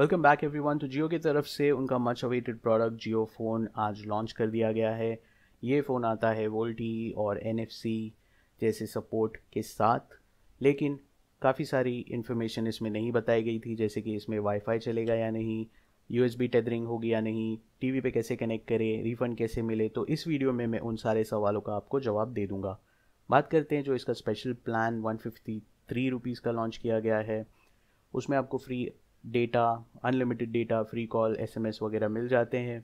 welcome back every one तो जियो की तरफ से उनका much awaited product Jio phone आज लॉन्च कर दिया गया है ये फ़ोन आता है वोल्टी और एन जैसे सपोर्ट के साथ लेकिन काफ़ी सारी इन्फॉर्मेशन इसमें नहीं बताई गई थी जैसे कि इसमें वाईफाई चलेगा या नहीं यू एस टेदरिंग होगी या नहीं वी पर कैसे कनेक्ट करें रिफ़ंड कैसे मिले तो इस वीडियो में मैं उन सारे सवालों का आपको जवाब दे दूंगा बात करते हैं जो इसका special plan one fifty three rupees का लॉन्च किया गया है उसमें आपको free data unlimited data free call SMS वगैरह मिल जाते हैं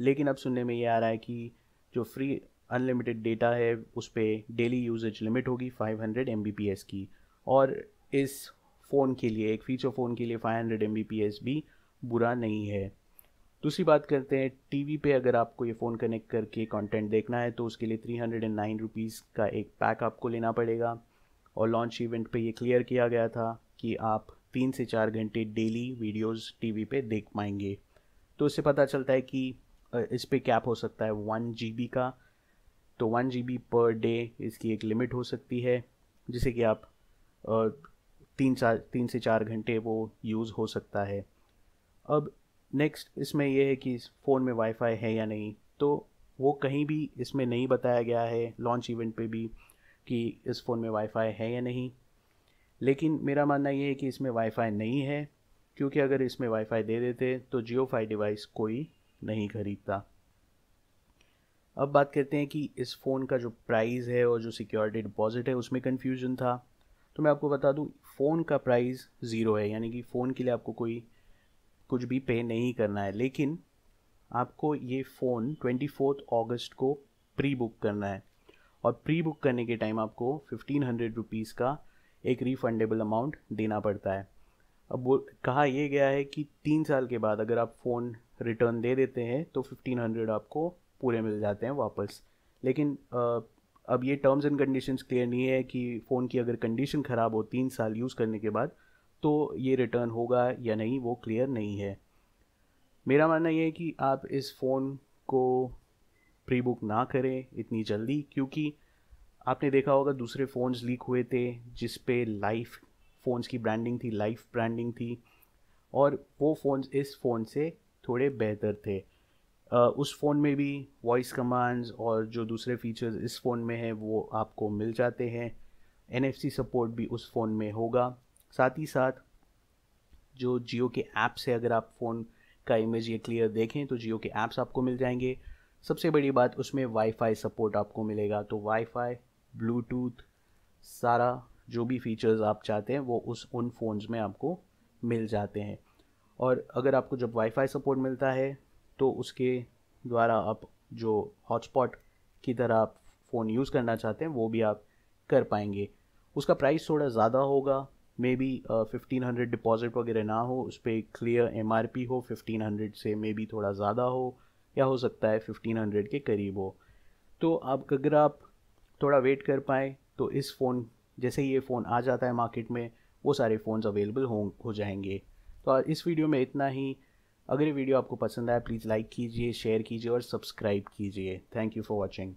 लेकिन अब सुनने में ये आ रहा है कि जो फ्री अनलिमिटेड डेटा है उस पर डेली यूजेज लिमिट होगी 500 हंड्रेड की और इस फ़ोन के लिए एक फीचर फ़ोन के लिए 500 हंड्रेड भी बुरा नहीं है दूसरी बात करते हैं टीवी पे अगर आपको ये फ़ोन कनेक्ट करके कंटेंट देखना है तो उसके लिए three hundred and nine rupees का एक पैक आपको लेना पड़ेगा और लॉन्च इवेंट पे ये क्लियर किया गया था कि आप तीन से चार घंटे डेली वीडियोस टीवी पे देख पाएंगे तो उससे पता चलता है कि इस पर कैप हो सकता है वन जी का तो वन जी पर डे इसकी एक लिमिट हो सकती है जिसे कि आप तीन चार तीन से चार घंटे वो यूज़ हो सकता है अब नेक्स्ट इसमें यह है कि इस फ़ोन में वाईफाई है या नहीं तो वो कहीं भी इसमें नहीं बताया गया है लॉन्च इवेंट पे भी कि इस फ़ोन में वाईफाई है या नहीं लेकिन मेरा मानना ये है कि इसमें वाईफाई नहीं है क्योंकि अगर इसमें वाईफाई दे देते तो जियो जियोफाई डिवाइस कोई नहीं खरीदता अब बात करते हैं कि इस फ़ोन का जो प्राइस है और जो सिक्योरिटी डिपॉजिट है उसमें कन्फ्यूजन था तो मैं आपको बता दूं फ़ोन का प्राइस ज़ीरो है यानी कि फ़ोन के लिए आपको कोई कुछ भी पे नहीं करना है लेकिन आपको ये फ़ोन ट्वेंटी फोर्थ ऑगस्ट को प्री बुक करना है और प्री बुक करने के टाइम आपको फिफ्टीन हंड्रेड रुपीज़ का एक रिफंडेबल अमाउंट देना पड़ता है अब वो कहा यह गया है कि तीन साल के बाद अगर आप फ़ोन रिटर्न दे देते हैं तो फिफ्टीन हंड्रेड आपको पूरे मिल जाते हैं वापस लेकिन अब ये टर्म्स एंड कंडीशंस क्लियर नहीं है कि फ़ोन की अगर कंडीशन ख़राब हो तीन साल यूज़ करने के बाद तो ये रिटर्न होगा या नहीं वो क्लियर नहीं है मेरा मानना यह है कि आप इस फ़ोन को प्री बुक ना करें इतनी जल्दी क्योंकि आपने देखा होगा दूसरे फ़ोन्स लीक हुए थे जिस पे लाइफ फ़ोन्स की ब्रांडिंग थी लाइफ ब्रांडिंग थी और वो फ़ोन्स इस फ़ोन से थोड़े बेहतर थे uh, उस फ़ोन में भी वॉइस कमांड्स और जो दूसरे फीचर्स इस फ़ोन में है वो आपको मिल जाते हैं एन सपोर्ट भी उस फ़ोन में होगा साथ ही साथ जो जियो के ऐप्स है अगर आप फ़ोन का इमेज ये क्लियर देखें तो जियो के ऐप्स आपको मिल जाएंगे सबसे बड़ी बात उसमें वाईफाई सपोर्ट आपको मिलेगा तो वाईफाई ब्लूटूथ सारा जो भी फीचर्स आप चाहते हैं वो उस उन फ़ोन्स में आपको मिल जाते हैं और अगर आपको जब वाईफाई सपोर्ट मिलता है तो उसके द्वारा आप जो हॉटस्पॉट की तरह आप फ़ोन यूज़ करना चाहते हैं वो भी आप कर पाएंगे उसका प्राइस थोड़ा ज़्यादा होगा maybe fifteen hundred deposit वगैरह ना हो उस पर क्लियर एम आर पी हो फिफ्टीन हंड्रेड से मे बी थोड़ा ज़्यादा हो या हो सकता है फिफ्टीन हंड्रेड के करीब हो तो आप अगर आप थोड़ा वेट कर पाए तो इस फ़ोन जैसे ही ये फ़ोन आ जाता है मार्केट में वो सारे फ़ोन्स अवेलेबल हो हो जाएंगे तो इस वीडियो में इतना ही अगर ये वीडियो आपको पसंद आया प्लीज़ लाइक कीजिए शेयर कीजिए और सब्सक्राइब कीजिए थैंक यू फॉर वॉचिंग